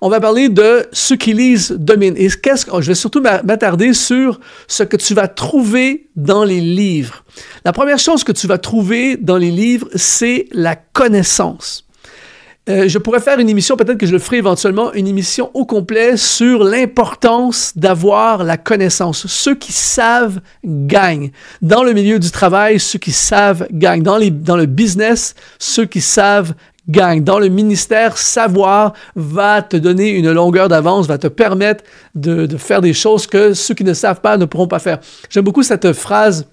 On va parler de Ceux qui lisent domine. Et qu'est-ce que, oh, je vais surtout m'attarder sur ce que tu vas trouver dans les livres. La première chose que tu vas trouver dans les livres, c'est la connaissance. Euh, je pourrais faire une émission, peut-être que je le ferai éventuellement, une émission au complet sur l'importance d'avoir la connaissance. Ceux qui savent gagnent. Dans le milieu du travail, ceux qui savent gagnent. Dans, dans le business, ceux qui savent gagne dans le ministère, savoir va te donner une longueur d'avance, va te permettre de, faire des choses que ceux qui ne savent pas ne pourront pas faire. J'aime beaucoup cette phrase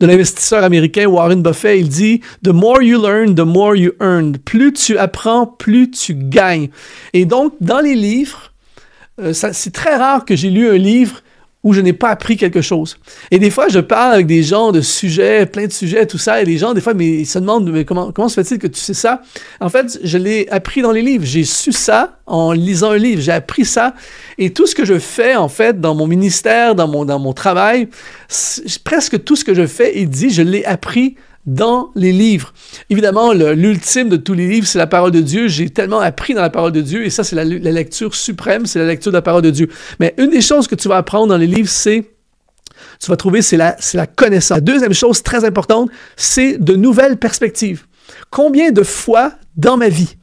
de l'investisseur américain Warren Buffet, Il dit The more you learn, the more you earn. Plus tu apprends, plus tu gagnes. Et donc, dans les livres, euh, c'est très rare que j'ai lu un livre où je n'ai pas appris quelque chose. Et des fois, je parle avec des gens de sujets, plein de sujets, tout ça, et les gens, des fois, mais ils se demandent, mais comment, comment se fait-il que tu sais ça? En fait, je l'ai appris dans les livres. J'ai su ça en lisant un livre. J'ai appris ça. Et tout ce que je fais, en fait, dans mon ministère, dans mon, dans mon travail, presque tout ce que je fais et dit, je l'ai appris dans les livres. Évidemment, l'ultime de tous les livres, c'est la parole de Dieu. J'ai tellement appris dans la parole de Dieu, et ça, c'est la, lecture suprême, c'est la lecture de la parole de Dieu. Mais une des choses que tu vas apprendre dans les livres, c'est tu vas trouver, c'est la, la connaissance. La deuxième chose très importante, c'est de nouvelles perspectives. Combien de fois dans ma vie,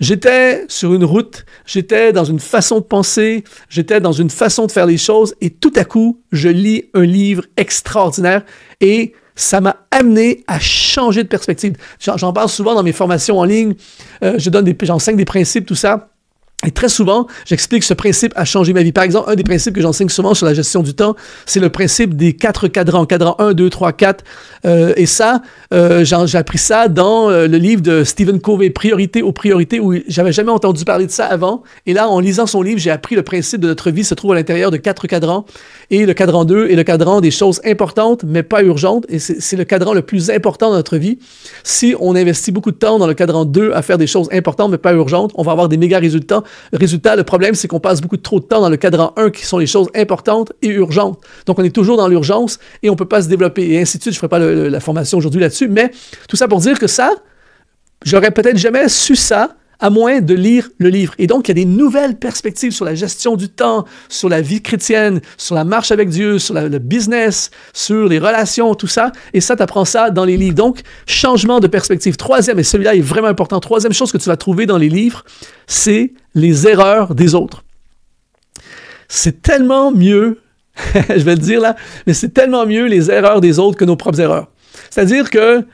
j'étais sur une route, j'étais dans une façon de penser, j'étais dans une façon de faire les choses, et tout à coup, je lis un livre extraordinaire et ça m'a amené à changer de perspective. J'en parle souvent dans mes formations en ligne. Euh, je donne des, j'enseigne des principes, tout ça. Et très souvent, j'explique ce principe a changé ma vie. Par exemple, un des principes que j'enseigne souvent sur la gestion du temps, c'est le principe des quatre cadrans, cadran 1, 2, 3, 4. Euh, et ça, euh, j'ai appris ça dans euh, le livre de Stephen Covey, Priorité aux priorités, où j'avais jamais entendu parler de ça avant. Et là, en lisant son livre, j'ai appris le principe de notre vie se trouve à l'intérieur de quatre cadrans. Et le cadran 2 est le cadran des choses importantes, mais pas urgentes. Et c'est le cadran le plus important de notre vie. Si on investit beaucoup de temps dans le cadran 2 à faire des choses importantes, mais pas urgentes, on va avoir des méga résultats Résultat, le problème, c'est qu'on passe beaucoup trop de temps dans le cadre 1, qui sont les choses importantes et urgentes. Donc, on est toujours dans l'urgence et on ne peut pas se développer, et ainsi de suite. Je ne ferai pas la formation aujourd'hui là-dessus, mais tout ça pour dire que ça, j'aurais peut-être jamais su ça à moins de lire le livre. Et donc, il y a des nouvelles perspectives sur la gestion du temps, sur la vie chrétienne, sur la marche avec Dieu, sur le business, sur les relations, tout ça. Et ça, tu apprends ça dans les livres. Donc, changement de perspective. Troisième, et celui-là est vraiment important, troisième chose que tu vas trouver dans les livres, c'est les erreurs des autres. C'est tellement mieux, je vais le dire là, mais c'est tellement mieux les erreurs des autres que nos propres erreurs. C'est-à-dire que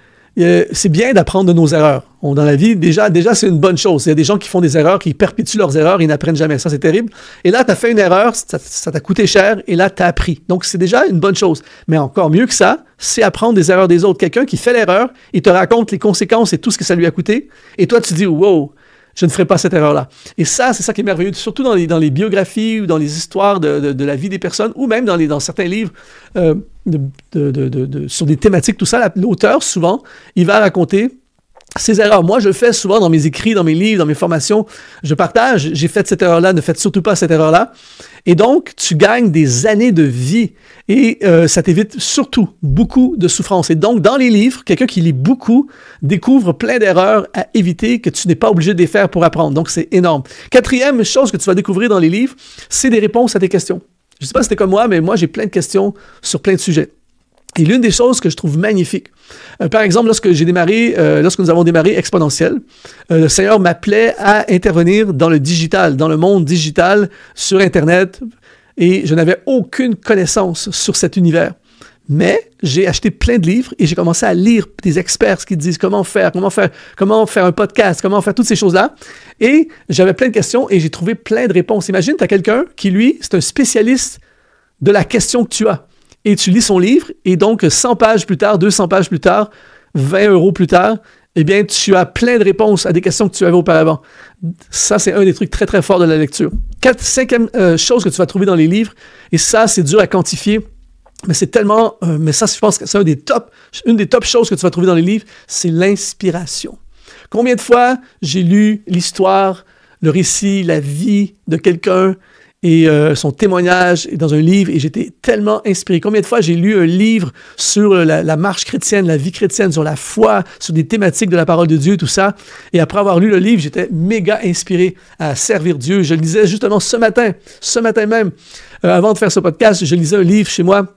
c'est bien d'apprendre de nos erreurs. dans la vie, déjà, déjà c'est une bonne chose. Il y a des gens qui font des erreurs, qui perpétuent leurs erreurs, ils n'apprennent jamais. Ça, c'est terrible. Et là, tu as fait une erreur, ça t'a coûté cher, et là, tu as appris. Donc, c'est déjà une bonne chose. Mais encore mieux que ça, c'est apprendre des erreurs des autres. Quelqu'un qui fait l'erreur, il te raconte les conséquences et tout ce que ça lui a coûté, et toi, tu dis, wow, je ne ferai pas cette erreur-là. Et ça, c'est ça qui est merveilleux, surtout dans les, dans les biographies ou dans les histoires de, la vie des personnes, ou même dans, les, dans certains livres euh, de, sur des thématiques, tout ça, l'auteur, souvent, il va raconter ces erreurs. Moi, je fais souvent dans mes écrits, dans mes livres, dans mes formations. Je partage, j'ai fait cette erreur-là, ne faites surtout pas cette erreur-là. Et donc, tu gagnes des années de vie et euh, ça t'évite surtout beaucoup de souffrance. Et donc, dans les livres, quelqu'un qui lit beaucoup découvre plein d'erreurs à éviter que tu n'es pas obligé de les faire pour apprendre. Donc, c'est énorme. Quatrième chose que tu vas découvrir dans les livres, c'est des réponses à tes questions. Je ne sais pas si c'était comme moi, mais moi, j'ai plein de questions sur plein de sujets. Et l'une des choses que je trouve magnifique, euh, par exemple, lorsque j'ai démarré, euh, lorsque nous avons démarré Exponentiel, euh, le Seigneur m'appelait à intervenir dans le digital, dans le monde digital, sur Internet, et je n'avais aucune connaissance sur cet univers. Mais j'ai acheté plein de livres et j'ai commencé à lire des experts qui disent comment faire, comment faire, comment faire un podcast, comment faire toutes ces choses-là. Et j'avais plein de questions et j'ai trouvé plein de réponses. Imagine, tu as quelqu'un qui, lui, c'est un spécialiste de la question que tu as et tu lis son livre, et donc 100 pages plus tard, 200 pages plus tard, 20 euros plus tard, eh bien, tu as plein de réponses à des questions que tu avais auparavant. Ça, c'est un des trucs très, très forts de la lecture. cinquième euh, chose que tu vas trouver dans les livres, et ça, c'est dur à quantifier, mais c'est tellement... Euh, mais ça, je pense que c'est un des top, une des top choses que tu vas trouver dans les livres, c'est l'inspiration. Combien de fois j'ai lu l'histoire, le récit, la vie de quelqu'un et euh, son témoignage est dans un livre et j'étais tellement inspiré. Combien de fois j'ai lu un livre sur euh, la, marche chrétienne, la vie chrétienne, sur la foi, sur des thématiques de la parole de Dieu, tout ça. Et après avoir lu le livre, j'étais méga inspiré à servir Dieu. Je le lisais justement ce matin, ce matin même, euh, avant de faire ce podcast, je lisais un livre chez moi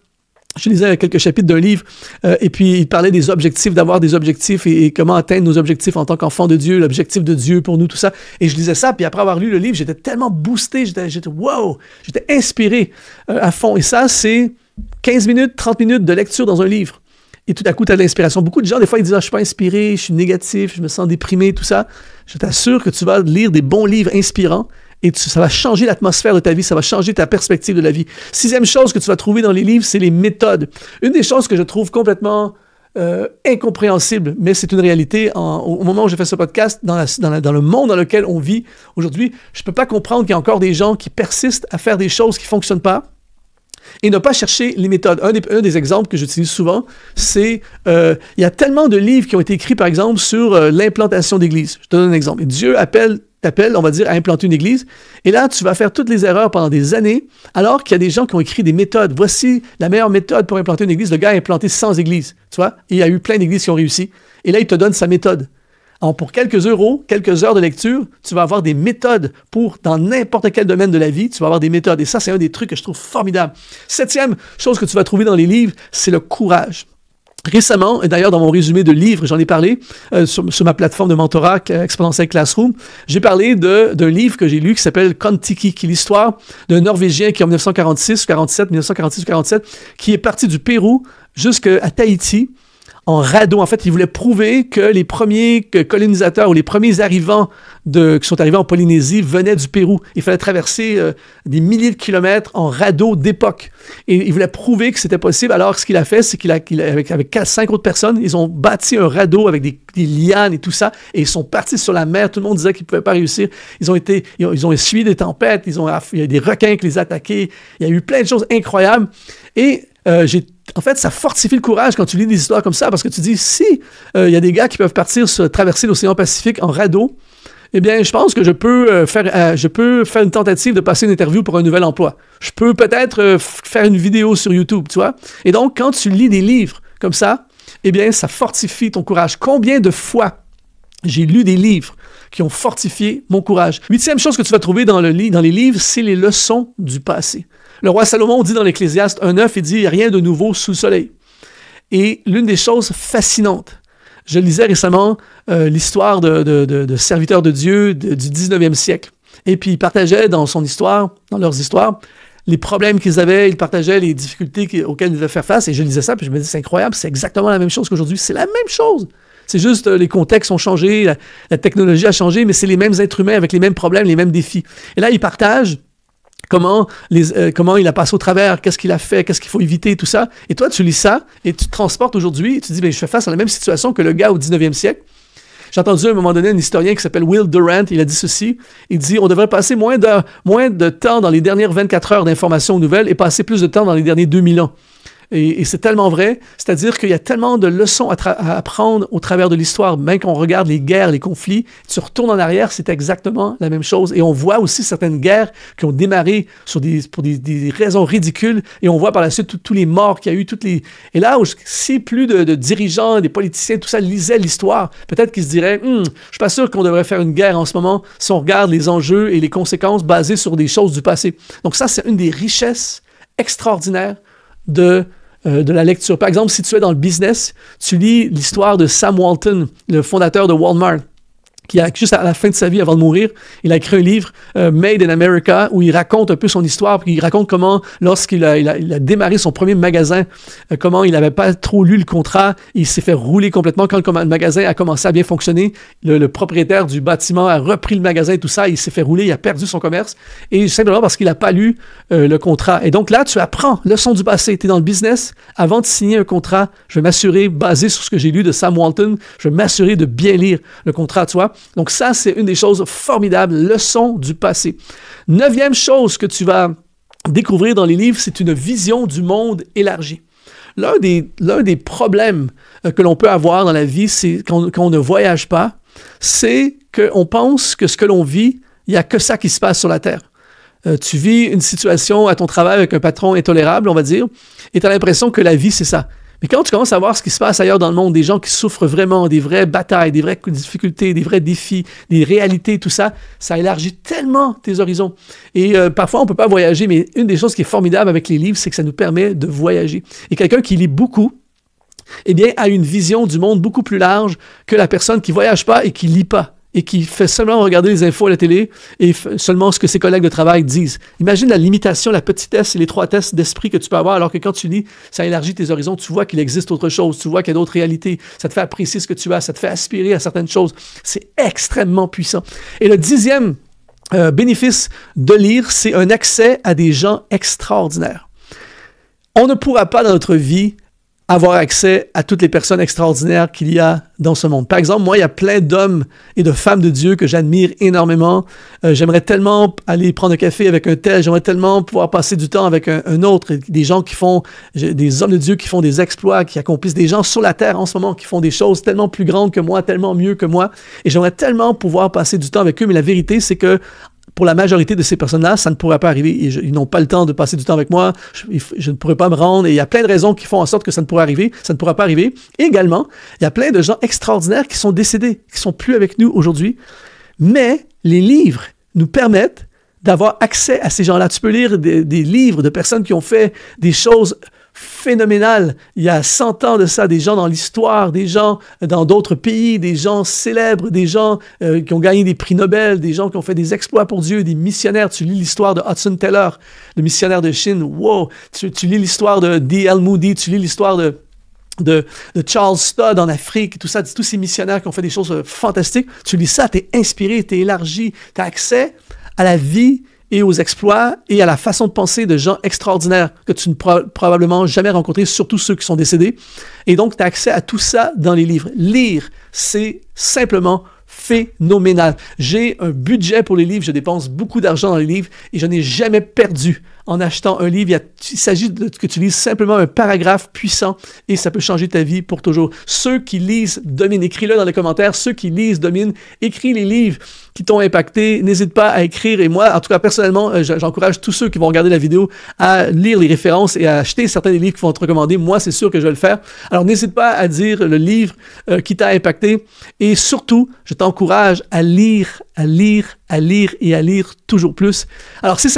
je lisais quelques chapitres d'un livre, euh, et puis il parlait des objectifs, d'avoir des objectifs et, comment atteindre nos objectifs en tant qu'enfant de Dieu, l'objectif de Dieu pour nous, tout ça. Et je lisais ça, puis après avoir lu le livre, j'étais tellement boosté, j'étais, wow, j'étais inspiré euh, à fond. Et ça, c'est 15 minutes, 30 minutes de lecture dans un livre. Et tout à coup, tu as de l'inspiration. Beaucoup de gens, des fois, ils disent je ah, Je suis pas inspiré, je suis négatif, je me sens déprimé, tout ça. Je t'assure que tu vas lire des bons livres inspirants et ça va changer l'atmosphère de ta vie, ça va changer ta perspective de la vie. Sixième chose que tu vas trouver dans les livres, c'est les méthodes. Une des choses que je trouve complètement euh, incompréhensible, mais c'est une réalité. au, moment où j'ai fait ce podcast, dans, dans, le monde dans lequel on vit aujourd'hui, je ne peux pas comprendre qu'il y a encore des gens qui persistent à faire des choses qui ne fonctionnent pas et ne pas chercher les méthodes. Un des, des exemples que j'utilise souvent, c'est euh, il y a tellement de livres qui ont été écrits, par exemple, sur euh, l'implantation d'église. Je te donne un exemple. Dieu appelle t'appelles, on va dire, à implanter une église. Et là, tu vas faire toutes les erreurs pendant des années, alors qu'il y a des gens qui ont écrit des méthodes. Voici la meilleure méthode pour implanter une église. Le gars a implanté sans église. tu vois. il y a eu plein d'églises qui ont réussi. Et là, il te donne sa méthode. pour quelques euros, quelques heures de lecture, tu vas avoir des méthodes pour, dans n'importe quel domaine de la vie, tu vas avoir des méthodes. Et ça, c'est un des trucs que je trouve formidable. Septième chose que tu vas trouver dans les livres, c'est le courage. Récemment, et d'ailleurs dans mon résumé de livre, j'en ai parlé euh, sur, ma plateforme de mentorat euh, Exponential Classroom, j'ai parlé d'un livre que j'ai lu qui s'appelle Kontiki, qui est l'histoire d'un Norvégien qui en 1946 47, 1946 47, qui est parti du Pérou jusqu'à Tahiti en radeau. En fait, il voulait prouver que les premiers colonisateurs ou les premiers arrivants qui sont arrivés en Polynésie venaient du Pérou. Il fallait traverser euh, des milliers de kilomètres en radeau d'époque. Et il voulait prouver que c'était possible. Alors, ce qu'il a fait, c'est qu'il a, avec, avec 4, 5 autres personnes, ils ont bâti un radeau avec des, lianes et tout ça, et ils sont partis sur la mer. Tout le monde disait qu'ils ne pouvaient pas réussir. Ils ont été, ils ont, suivi des tempêtes, ils ont, il y a eu des requins qui les attaquaient. Il y a eu plein de choses incroyables. Et euh, j'ai en fait, ça fortifie le courage quand tu lis des histoires comme ça, parce que tu dis, si il euh, y a des gars qui peuvent partir, traverser l'océan Pacifique en radeau, eh bien, je pense que je peux, euh, faire, euh, je peux faire une tentative de passer une interview pour un nouvel emploi. Je peux peut-être faire une vidéo sur YouTube, tu vois. Et donc, quand tu lis des livres comme ça, eh bien, ça fortifie ton courage. Combien de fois j'ai lu des livres qui ont fortifié mon courage. Huitième chose que tu vas trouver dans, le dans les livres, c'est les leçons du passé. Le roi Salomon dit dans l'Ecclésiaste 1.9, il dit rien de nouveau sous le soleil. Et l'une des choses fascinantes, je lisais récemment euh, l'histoire de, serviteurs de Dieu du 19e siècle. Et puis ils partageaient dans son histoire, dans leurs histoires, les problèmes qu'ils avaient, ils partageaient les difficultés auxquelles ils devaient faire face. Et je lisais ça, puis je me disais « c'est incroyable, c'est exactement la même chose qu'aujourd'hui. C'est la même chose. C'est juste euh, les contextes ont changé, la, la technologie a changé, mais c'est les mêmes êtres humains avec les mêmes problèmes, les mêmes défis. Et là, ils partagent comment, les, euh, comment il a passé au travers, qu'est-ce qu'il a fait, qu'est-ce qu'il faut éviter, tout ça. Et toi, tu lis ça et tu te transportes aujourd'hui tu te dis, ben, je fais face à la même situation que le gars au 19e siècle. J'ai entendu à un moment donné un historien qui s'appelle Will Durant, il a dit ceci, il dit, on devrait passer moins de, moins de temps dans les dernières 24 heures d'informations nouvelles et passer plus de temps dans les derniers 2000 ans. Et, c'est tellement vrai, c'est-à-dire qu'il y a tellement de leçons à, apprendre au travers de l'histoire, même quand on regarde les guerres, les conflits, tu retournes en arrière, c'est exactement la même chose. Et on voit aussi certaines guerres qui ont démarré sur des, pour des, raisons ridicules, et on voit par la suite tous les morts qu'il y a eu, toutes les... Et là, si plus de, dirigeants, des politiciens, tout ça lisaient l'histoire, peut-être qu'ils se diraient, hm, je suis pas sûr qu'on devrait faire une guerre en ce moment si on regarde les enjeux et les conséquences basées sur des choses du passé. Donc ça, c'est une des richesses extraordinaires de euh, de la lecture. Par exemple, si tu es dans le business, tu lis l'histoire de Sam Walton, le fondateur de Walmart qui a, juste à la fin de sa vie, avant de mourir, il a écrit un livre, euh, Made in America, où il raconte un peu son histoire, il raconte comment, lorsqu'il a, a, démarré son premier magasin, euh, comment il n'avait pas trop lu le contrat, il s'est fait rouler complètement quand le, magasin a commencé à bien fonctionner, le, propriétaire du bâtiment a repris le magasin, et tout ça, il s'est fait rouler, il a perdu son commerce, et simplement parce qu'il n'a pas lu euh, le contrat. Et donc là, tu apprends, leçon du passé, tu es dans le business, avant de signer un contrat, je vais m'assurer, basé sur ce que j'ai lu de Sam Walton, je vais m'assurer de bien lire le contrat, tu vois. Donc ça, c'est une des choses formidables, leçon du passé. Neuvième chose que tu vas découvrir dans les livres, c'est une vision du monde élargie. L'un des, l'un des problèmes euh, que l'on peut avoir dans la vie, c'est qu'on ne voyage pas, c'est qu'on pense que ce que l'on vit, il n'y a que ça qui se passe sur la Terre. Euh, tu vis une situation à ton travail avec un patron intolérable, on va dire, et tu as l'impression que la vie, c'est ça. Mais quand tu commences à voir ce qui se passe ailleurs dans le monde, des gens qui souffrent vraiment, des vraies batailles, des vraies difficultés, des vrais défis, des réalités, tout ça, ça élargit tellement tes horizons. Et euh, parfois, on ne peut pas voyager, mais une des choses qui est formidable avec les livres, c'est que ça nous permet de voyager. Et quelqu'un qui lit beaucoup, eh bien, a une vision du monde beaucoup plus large que la personne qui voyage pas et qui lit pas et qui fait seulement regarder les infos à la télé et seulement ce que ses collègues de travail disent. Imagine la limitation, la petitesse et l'étroitesse d'esprit que tu peux avoir, alors que quand tu lis, ça élargit tes horizons, tu vois qu'il existe autre chose, tu vois qu'il y a d'autres réalités, ça te fait apprécier ce que tu as, ça te fait aspirer à certaines choses. C'est extrêmement puissant. Et le dixième euh, bénéfice de lire, c'est un accès à des gens extraordinaires. On ne pourra pas dans notre vie avoir accès à toutes les personnes extraordinaires qu'il y a dans ce monde. Par exemple, moi, il y a plein d'hommes et de femmes de Dieu que j'admire énormément. Euh, j'aimerais tellement aller prendre un café avec un tel, j'aimerais tellement pouvoir passer du temps avec un, un, autre, des gens qui font, des hommes de Dieu qui font des exploits, qui accomplissent des gens sur la terre en ce moment, qui font des choses tellement plus grandes que moi, tellement mieux que moi. Et j'aimerais tellement pouvoir passer du temps avec eux, mais la vérité, c'est que pour la majorité de ces personnes-là, ça ne pourrait pas arriver. Ils, n'ont pas le temps de passer du temps avec moi. Je, ne pourrais pas me rendre. Et il y a plein de raisons qui font en sorte que ça ne pourra arriver. Ça ne pourra pas arriver. également, il y a plein de gens extraordinaires qui sont décédés, qui sont plus avec nous aujourd'hui. Mais les livres nous permettent d'avoir accès à ces gens-là. Tu peux lire des livres de personnes qui ont fait des choses phénoménal. Il y a 100 ans de ça, des gens dans l'histoire, des gens dans d'autres pays, des gens célèbres, des gens euh, qui ont gagné des prix Nobel, des gens qui ont fait des exploits pour Dieu, des missionnaires. Tu lis l'histoire de Hudson Taylor, le missionnaire de Chine. Wow! Tu, lis l'histoire de D.L. Moody, tu lis l'histoire de de, Charles Studd en Afrique, tout ça, tous ces missionnaires qui ont fait des choses euh, fantastiques. Tu lis ça, tu es inspiré, tu es élargi, tu as accès à la vie et aux exploits et à la façon de penser de gens extraordinaires que tu ne probablement jamais rencontrés, surtout ceux qui sont décédés. Et donc, tu as accès à tout ça dans les livres. Lire, c'est simplement phénoménal. J'ai un budget pour les livres, je dépense beaucoup d'argent dans les livres et je n'ai jamais perdu en achetant un livre. Il, s'agit de, que tu lises simplement un paragraphe puissant et ça peut changer ta vie pour toujours. Ceux qui lisent dominent. écris-le dans les commentaires. Ceux qui lisent dominent. écris les livres qui t'ont impacté. N'hésite pas à écrire. Et moi, en tout cas, personnellement, euh, j'encourage tous ceux qui vont regarder la vidéo à lire les références et à acheter certains des livres qui vont te recommander. Moi, c'est sûr que je vais le faire. Alors, n'hésite pas à dire le livre euh, qui t'a impacté. Et surtout, je t'encourage à lire, à lire, à lire et à lire toujours plus. Alors, si